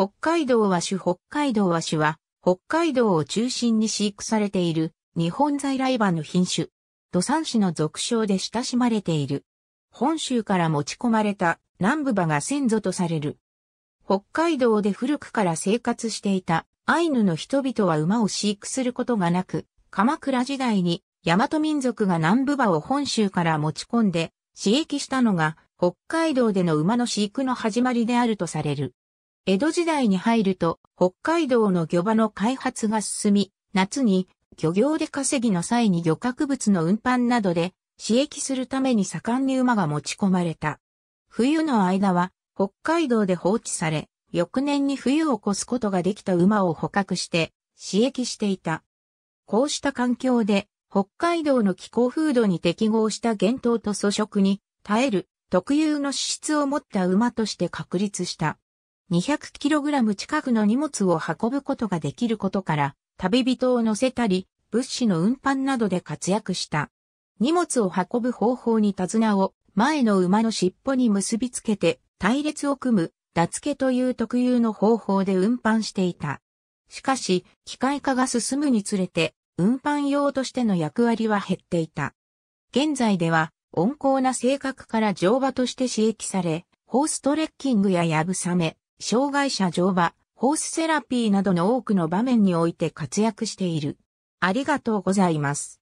北海道和種北海道和種は、北海道を中心に飼育されている日本在来馬の品種。土産種の俗称で親しまれている。本州から持ち込まれた南部馬が先祖とされる。北海道で古くから生活していたアイヌの人々は馬を飼育することがなく、鎌倉時代に大和民族が南部馬を本州から持ち込んで、刺激したのが北海道での馬の飼育の始まりであるとされる。江戸時代に入ると北海道の漁場の開発が進み、夏に漁業で稼ぎの際に漁獲物の運搬などで刺激するために盛んに馬が持ち込まれた。冬の間は北海道で放置され、翌年に冬を越すことができた馬を捕獲して刺激していた。こうした環境で北海道の気候風土に適合した厳冬と粗食に耐える特有の資質を持った馬として確立した。200kg 近くの荷物を運ぶことができることから、旅人を乗せたり、物資の運搬などで活躍した。荷物を運ぶ方法に手綱を前の馬の尻尾に結びつけて隊列を組む、打付という特有の方法で運搬していた。しかし、機械化が進むにつれて、運搬用としての役割は減っていた。現在では、温厚な性格から乗馬として刺激され、ホーストレッキングやヤブサメ、障害者乗馬、ホースセラピーなどの多くの場面において活躍している。ありがとうございます。